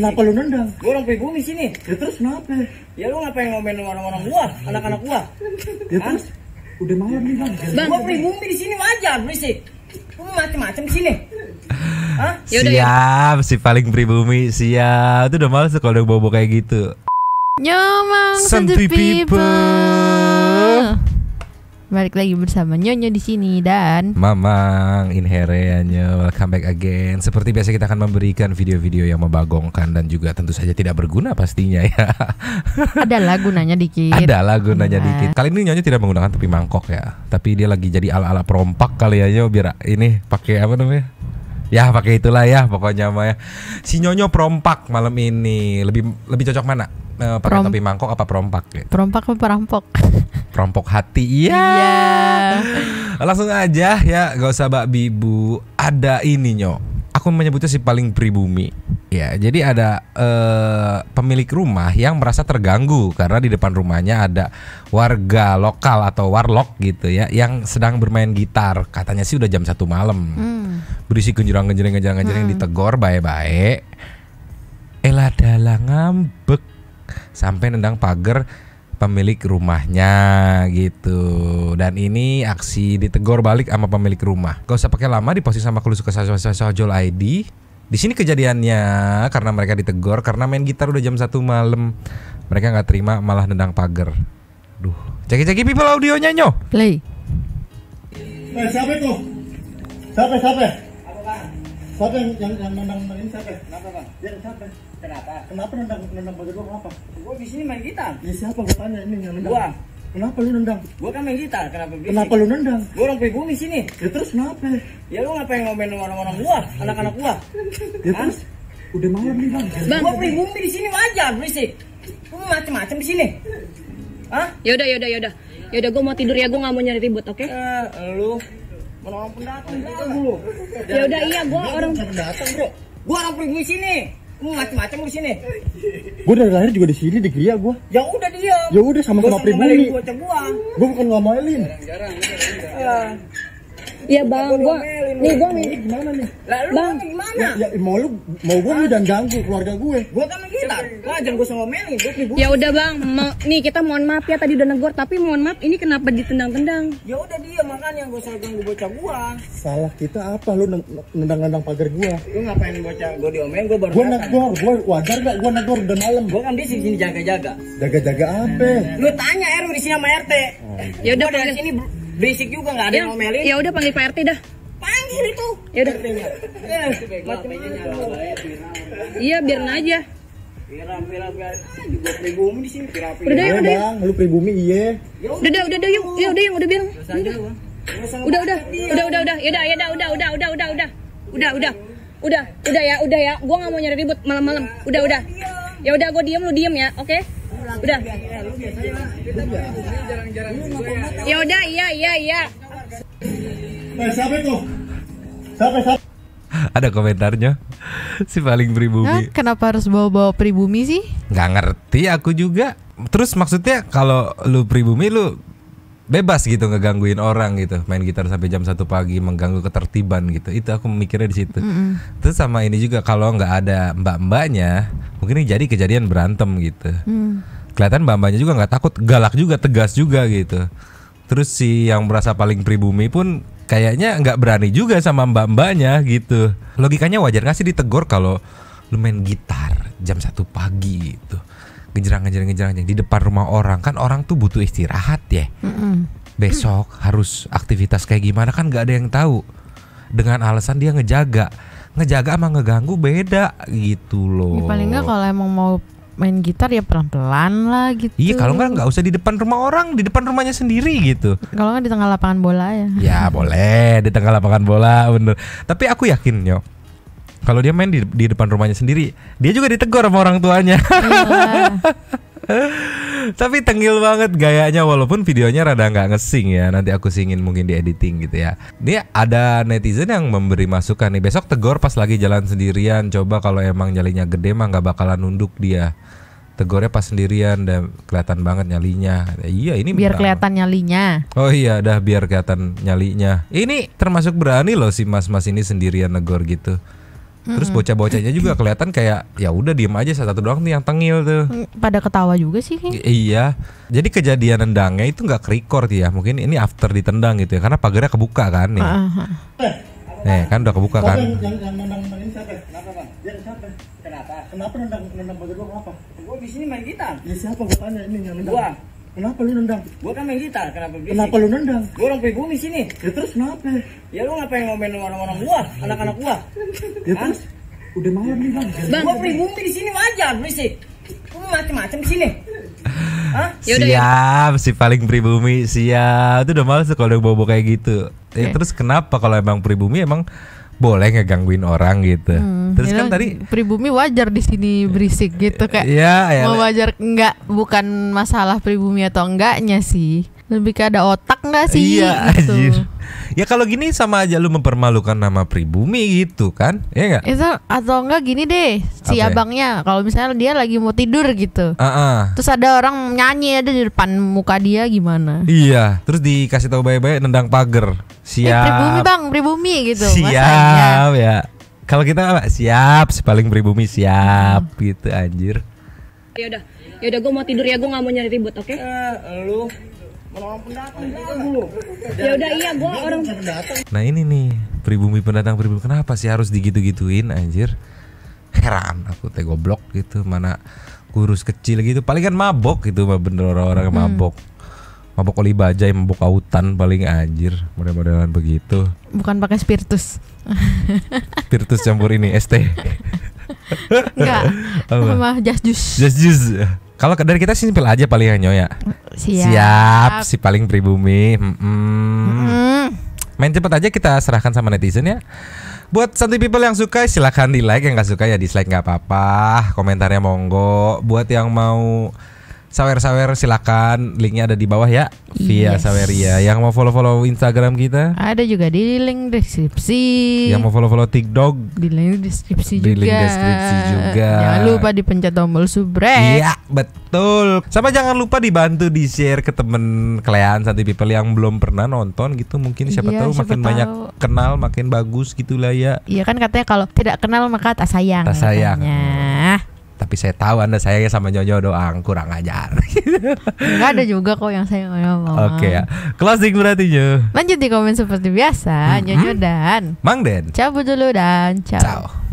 Kenapa iya. lu nendang? Gua orang pribumi sini. Ya terus kenapa? Ya lu ngapain ngomelin orang-orang gua, ya, anak-anak gua? Ya terus? Udah malam nih bang. Bang, gua pribumi di sini wajar berisik. Lu macam di sini. Hah? Yaudah, ya. siap, ya. si paling pribumi siap. Itu udah males kalau udah bobo kayak gitu. Nyomang, some people. people. Balik lagi bersama nyonya di sini dan Mamang Inherenya welcome back again. Seperti biasa kita akan memberikan video-video yang membagongkan dan juga tentu saja tidak berguna pastinya ya. Adalah gunanya dikit. Adalah gunanya nah. dikit. Kali ini nyonya tidak menggunakan tepi mangkok ya, tapi dia lagi jadi ala-ala perompak kali ya Nyonya biar ini pakai apa namanya? Ya pakai itulah ya pokoknya mah ya. Si Nyonyo perompak malam ini. Lebih lebih cocok mana? Uh, pakai Prom topi mangkok apa perompak gitu? Perompak apa perampok? Perompok hati. Iya. Yeah. yeah. Langsung aja ya, gak usah bak bibu. Ada ini nyok aku menyebutnya si paling pribumi. Ya, jadi ada eh, pemilik rumah yang merasa terganggu karena di depan rumahnya ada warga lokal atau warlock gitu ya yang sedang bermain gitar. Katanya sih udah jam satu malam. Hmm. Berisi genjerang-genjerang genjerang-genjerang hmm. ditegor baik-baik. Elah dalah ngambek sampai nendang pagar pemilik rumahnya gitu. Dan ini aksi ditegor balik sama pemilik rumah. Gak usah pakai lama diposting sama kalau Suka Sojol ID. Di sini kejadiannya karena mereka ditegor karena main gitar udah jam satu malam. Mereka nggak terima malah nendang pagar. Duh, cek cek people audionya nyo. Play. Eh, siapa itu? Siapa siapa? Siapa yang yang yang nendang siapa? siapa? Kenapa? Kenapa nendang nendang pagar gua kenapa? Gua di sini main gitar. Ya siapa gua tanya ini yang nendang? Gua. Kenapa lu nendang? Gua kan main gitar, kenapa bisik? Kenapa lu nendang? Gua orang pribumi sini. Ya terus kenapa? Ya lu ngapain ngomelin orang-orang gua, anak-anak gua? Ya terus udah malam nih, Bang. bang. Gua pribumi di sini wajar bisik. Lu macem-macem di sini. Hah? Yaudah, yaudah, yaudah. Yaudah, gue mau tidur ya, gue gak mau nyari ribut, oke? Okay? Eh, lu orang pendatang, lu. Yaudah, iya, gua orang pendatang, bro. Gue orang pribumi sini macam-macam di sini. Gue dari lahir juga di sini di Gria gue. Ya udah dia. Ya udah sama-sama pribumi. Gue bukan ngomelin. Jarang-jarang. Iya. Ya bang, gue Nih gua nih gimana nih? Lalu Bang. gimana? Ya, ya mau lu mau gua udah ganggu keluarga gue. Gue kan kita. Lah jangan gua meli, gua gitu. nih Ya udah Bang, Ma nih kita mohon maaf ya tadi udah negor tapi mohon maaf ini kenapa ditendang-tendang? Ya udah dia makan yang gue sayang ganggu bocah gua. Salah kita apa lu nendang-nendang pagar gua? Lu ngapain bocah Gue diomelin gue baru Gua negor, gue wajar gak gua negor udah malam. gue kan di sini jaga-jaga. Jaga-jaga apa? Lu tanya RW di sini sama RT. Ya udah ini sini berisik juga nggak ada yang ya, ngomelin. Ya udah panggil Pak RT dah kiri tuh. Ya udah. Eh, iya, biarin aja. Udah, piram, piram. Ah, juga pribumi udah sini, iya, udah piram. Udah, udah, Bang, lu pribumi, iya. Udah, udah, udah, yuk. Ya udah, yang udah bilang. Udah. Udah, udah. Udah, udah, udah. Ya udah, ya udah, udah, udah, udah, udah, udah. Udah, udah. Udah, udah ya, udah ya. Gua nggak mau nyari ribut malam-malam. Udah, udah. Ya udah, gua diem, lu diem ya, oke? Udah. Ya udah, iya, iya, iya. udah tuh udah ada komentarnya si paling pribumi. Nah, kenapa harus bawa-bawa pribumi sih? Gak ngerti aku juga. Terus maksudnya kalau lu pribumi lu bebas gitu ngegangguin orang gitu main gitar sampai jam satu pagi mengganggu ketertiban gitu itu aku mikirnya di situ mm -hmm. terus sama ini juga kalau nggak ada mbak mbaknya mungkin ini jadi kejadian berantem gitu mm. kelihatan mbak mbaknya juga nggak takut galak juga tegas juga gitu terus si yang merasa paling pribumi pun kayaknya nggak berani juga sama mbak-mbaknya gitu. Logikanya wajar nggak sih ditegur kalau lu main gitar jam satu pagi gitu. Ngejerang, ngejerang, ngejerang, di depan rumah orang kan orang tuh butuh istirahat ya. Mm -mm. Besok harus aktivitas kayak gimana kan nggak ada yang tahu. Dengan alasan dia ngejaga, ngejaga sama ngeganggu beda gitu loh. Ya, paling nggak kalau emang mau main gitar ya pelan-pelan lah gitu. Iya kalau nggak nggak usah di depan rumah orang, di depan rumahnya sendiri gitu. Kalau nggak di tengah lapangan bola ya. Ya boleh di tengah lapangan bola bener. Tapi aku yakin yo. Kalau dia main di, di depan rumahnya sendiri, dia juga ditegur sama orang tuanya. Iya. Tapi tengil banget gayanya walaupun videonya rada nggak ngesing ya. Nanti aku singin mungkin di editing gitu ya. Ini ada netizen yang memberi masukan nih. Besok tegor pas lagi jalan sendirian. Coba kalau emang nyalinya gede mah nggak bakalan nunduk dia. Tegornya pas sendirian dan kelihatan banget nyalinya. Ya, iya ini biar kelihatan nyalinya. Oh iya, dah biar kelihatan nyalinya. Ini termasuk berani loh si mas-mas ini sendirian negor gitu. Terus bocah-bocahnya juga kelihatan kayak ya udah diem aja satu doang nih yang tengil tuh. Mm, pada ketawa juga sih. Kayak. iya. Jadi kejadian nendangnya itu nggak record ya. Mungkin ini after ditendang gitu ya karena pagarnya kebuka kan nih. Uh ah, -huh. Ah. Nih eh, kan udah kebuka kan. Kenapa? Kenapa nendang nendang pagar gua kenapa? Gua di sini main gitar. Ya siapa gua tanya ini yang nendang. Gua. Kenapa lu nendang? Gua kan main gitar, kenapa berisik? Kenapa lu nendang? Gua orang pribumi sini. Ya terus kenapa? Ya lu ngapain ngomelin orang-orang gua, anak-anak gua? Ya terus? Udah malam nih bang. bang. Gua pribumi di sini wajar berisik. Lu macem-macem di sini. Hah? Ya ya. siap, si paling pribumi siap. Itu udah males kalau udah bobo kayak gitu. Ya, eh. terus kenapa kalau emang pribumi emang boleh ngegangguin orang gitu. Hmm, Terus kan tadi pribumi wajar di sini berisik gitu kayak. Iya, ya, mau wajar enggak bukan masalah pribumi atau enggaknya sih. Lebih ke ada otak nggak sih? Iya, gitu. anjir. Ya kalau gini sama aja lu mempermalukan nama pribumi gitu kan? Iya enggak? Itu atau enggak gini deh, si okay. Ya? abangnya kalau misalnya dia lagi mau tidur gitu. Uh -uh. Terus ada orang nyanyi ada di depan muka dia gimana? Iya, terus dikasih tau baik-baik nendang pagar. Eh, siap. Eh, pribumi Bang, pribumi gitu. Siap iya? ya. Kalau kita siap, si paling pribumi siap hmm. gitu anjir. Ya udah, ya udah gue mau tidur ya, gue nggak mau nyari ribut, oke? Okay? Eh, lu Iya. Ya udah iya gua orang Nah ini nih pribumi pendatang pribumi kenapa sih harus digitu-gituin anjir? Heran aku teh goblok gitu mana kurus kecil gitu paling kan mabok gitu mah bener orang-orang hmm. mabok mabok oli yang mabok autan paling anjir model-modelan begitu bukan pakai spiritus spiritus campur ini ST enggak sama jas jus jas jus kalau dari kita simpel aja paling hanya ya Siap. Siap, si paling pribumi. Mm Main cepet aja kita serahkan sama netizen ya. Buat santai people yang suka silahkan di like, yang gak suka ya dislike nggak apa-apa. Komentarnya monggo. Buat yang mau Sawer-sawer silakan linknya ada di bawah ya via yes. Saweria. Yang mau follow-follow Instagram kita ada juga di link deskripsi. Yang mau follow-follow TikTok di link deskripsi di juga. link deskripsi juga. Jangan lupa dipencet tombol subscribe. Iya betul. Sama jangan lupa dibantu di share ke temen kalian santi people yang belum pernah nonton gitu mungkin siapa iya, tahu siapa makin tahu. banyak kenal makin bagus gitulah ya. Iya kan katanya kalau tidak kenal maka tak sayang. Tak sayang. Katanya tapi saya tahu anda saya sama Nyonya doang kurang ajar nggak ada juga kok yang saya mau oke okay, ya closing berarti nyu lanjut di komen seperti biasa mm -hmm. dan Mang Den cabut dulu dan ciao, ciao.